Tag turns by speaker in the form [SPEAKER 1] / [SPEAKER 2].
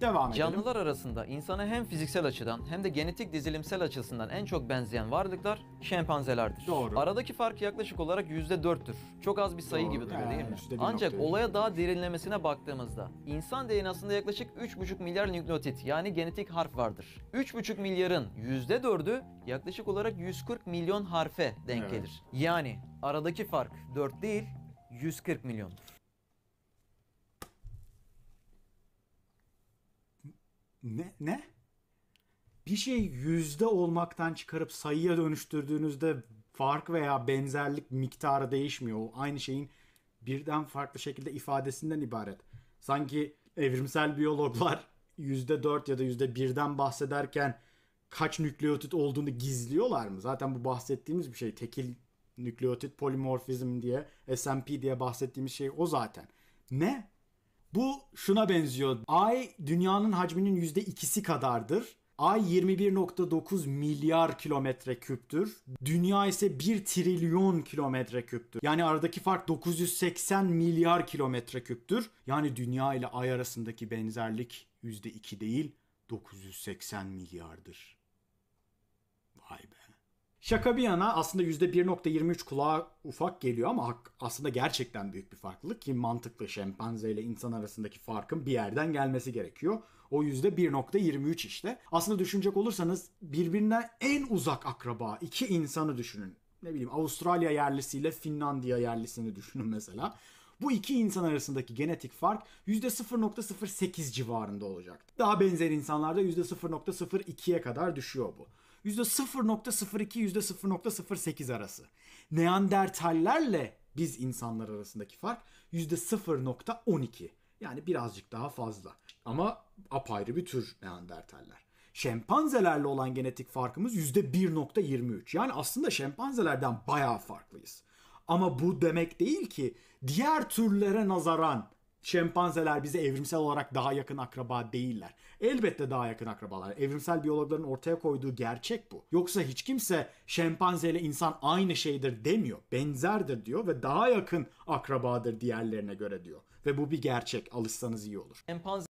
[SPEAKER 1] Devam edelim. Canlılar arasında insana hem fiziksel açıdan hem de genetik dizilimsel açısından en çok benzeyen varlıklar şempanzelerdir. Doğru. Aradaki fark yaklaşık olarak %4'tür. Çok az bir sayı Doğru. gibi duruyor değil mi? işte Ancak olaya daha derinlemesine baktığımızda insan DNA'sında yaklaşık 3,5 milyar nükleotit yani genetik harf vardır. 3,5 milyarın %4'ü yaklaşık olarak 140 milyon harfe denk Evet. gelir. Yani aradaki fark 4 değil
[SPEAKER 2] 140 milyondur. Ne? Ne? Bir şey yüzde olmaktan çıkarıp sayıya dönüştürdüğünüzde fark veya benzerlik miktarı değişmiyor. O aynı şeyin birden farklı şekilde ifadesinden ibaret. Sanki evrimsel biyologlar yüzde dört ya da yüzde birden bahsederken kaç nükleotit olduğunu gizliyorlar mı? Zaten bu bahsettiğimiz bir şey. Tekil nükleotit polimorfizm diye, SMP diye bahsettiğimiz şey o zaten. Ne? Bu şuna benziyor. Ay dünyanın hacminin %2'si kadardır. Ay 21.9 milyar kilometre küptür. Dünya ise 1 trilyon kilometre küptür. Yani aradaki fark 980 milyar kilometre küptür. Yani dünya ile ay arasındaki benzerlik %2 değil 980 milyardır. Şaka bir yana aslında %1.23 kulağa ufak geliyor ama aslında gerçekten büyük bir farklılık ki mantıklı şempanze ile insan arasındaki farkın bir yerden gelmesi gerekiyor. O yüzde %1.23 işte. Aslında düşünecek olursanız birbirinden en uzak akraba iki insanı düşünün. Ne bileyim Avustralya yerlisiyle Finlandiya yerlisini düşünün mesela. Bu iki insan arasındaki genetik fark %0.08 civarında olacak. Daha benzer insanlarda %0.02'ye kadar düşüyor bu. %0.02 %0.08 arası. Neandertallerle biz insanlar arasındaki fark %0.12. Yani birazcık daha fazla. Ama apayrı bir tür neandertaller. Şempanzelerle olan genetik farkımız %1.23. Yani aslında şempanzelerden bayağı farklıyız. Ama bu demek değil ki diğer türlere nazaran şempanzeler bize evrimsel olarak daha yakın akraba değiller. Elbette daha yakın akrabalar. Evrimsel biyologların ortaya koyduğu gerçek bu. Yoksa hiç kimse şempanze ile insan aynı şeydir demiyor. Benzerdir diyor ve daha yakın akrabadır diğerlerine göre diyor. Ve bu bir gerçek. Alışsanız iyi olur. Şempanze